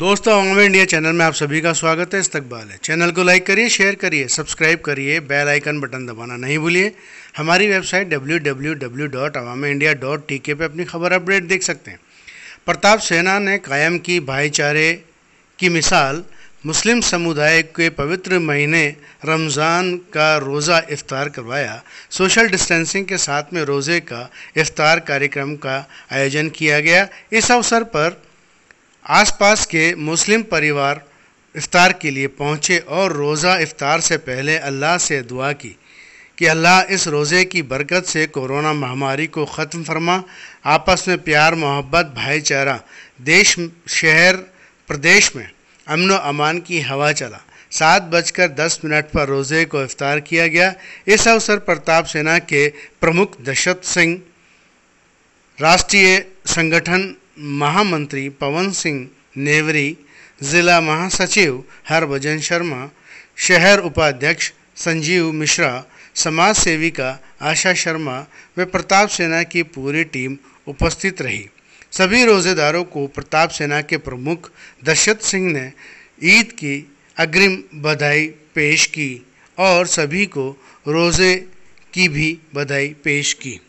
दोस्तों हमारे India channel में आप सभी का स्वागत है इस्तकबाल है चैनल को लाइक करिए शेयर करिए सब्सक्राइब करिए बेल आइकन बटन दबाना नहीं भूलिए हमारी website W W W dot Awami India dot T K पर अपनी खबर अपडेट देख सकते हैं प्रताप सेना ने कायम की भाईचारे की मिसाल मुस्लिम समुदाय के पवित्र महीने रमज़ान का रोज़ा इफ्तार करवाया सोशल डिस्टेंसिंग के साथ में रोज़े का इफ्तार कार्यक्रम का आयोजन किया गया इस अवसर पर आसपास के मुस्लिम परिवार इफ़ार के लिए पहुँचे और रोज़ा इफ़ार से पहले अल्लाह से दुआ की कि अल्लाह इस रोज़े की बरकत से कोरोना महामारी को ख़त्म फरमा आपस में प्यार मोहब्बत भाईचारा देश शहर प्रदेश में अमन व अमान की हवा चला सात बजकर दस मिनट पर रोज़े को इफ्तार किया गया इस अवसर प्रताप सेना के प्रमुख दशरथ सिंह राष्ट्रीय संगठन महामंत्री पवन सिंह नेवरी जिला महासचिव हरभजन शर्मा शहर उपाध्यक्ष संजीव मिश्रा समाज सेविका आशा शर्मा व प्रताप सेना की पूरी टीम उपस्थित रही सभी रोजेदारों को प्रताप सेना के प्रमुख दशरथ सिंह ने ईद की अग्रिम बधाई पेश की और सभी को रोज़े की भी बधाई पेश की